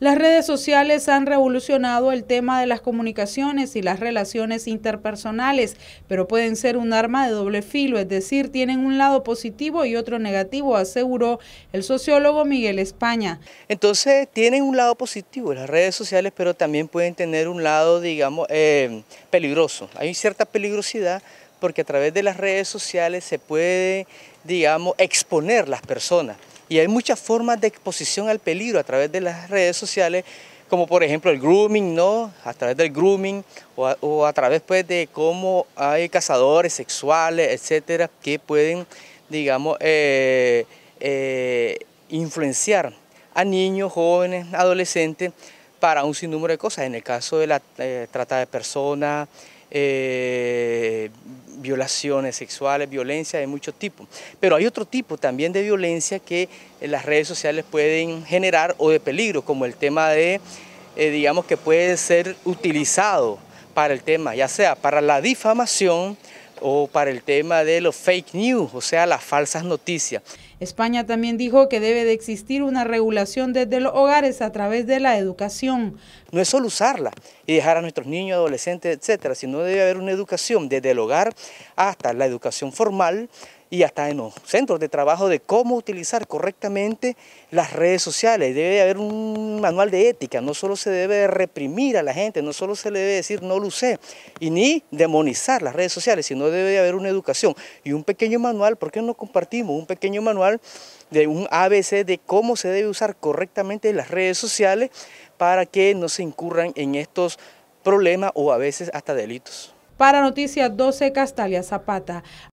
Las redes sociales han revolucionado el tema de las comunicaciones y las relaciones interpersonales, pero pueden ser un arma de doble filo, es decir, tienen un lado positivo y otro negativo, aseguró el sociólogo Miguel España. Entonces, tienen un lado positivo las redes sociales, pero también pueden tener un lado, digamos, eh, peligroso. Hay cierta peligrosidad porque a través de las redes sociales se puede, digamos, exponer las personas. Y hay muchas formas de exposición al peligro a través de las redes sociales, como por ejemplo el grooming, ¿no? A través del grooming o a, través pues, de cómo hay cazadores sexuales, etcétera, que pueden, digamos, eh, eh, influenciar a niños, jóvenes, adolescentes para un sinnúmero de cosas. En el caso de la eh, trata de personas, eh, violaciones sexuales, violencia de muchos tipos. Pero hay otro tipo también de violencia que las redes sociales pueden generar o de peligro, como el tema de, eh, digamos, que puede ser utilizado para el tema, ya sea para la difamación, o para el tema de los fake news, o sea, las falsas noticias. España también dijo que debe de existir una regulación desde los hogares a través de la educación. No es solo usarla y dejar a nuestros niños, adolescentes, etcétera, sino debe haber una educación desde el hogar hasta la educación formal, y hasta en los centros de trabajo de cómo utilizar correctamente las redes sociales. Debe haber un manual de ética, no solo se debe reprimir a la gente, no solo se le debe decir no lo usé y ni demonizar las redes sociales, sino debe haber una educación y un pequeño manual, ¿por qué no compartimos un pequeño manual de un ABC de cómo se debe usar correctamente las redes sociales para que no se incurran en estos problemas o a veces hasta delitos? Para Noticias 12, Castalia Zapata.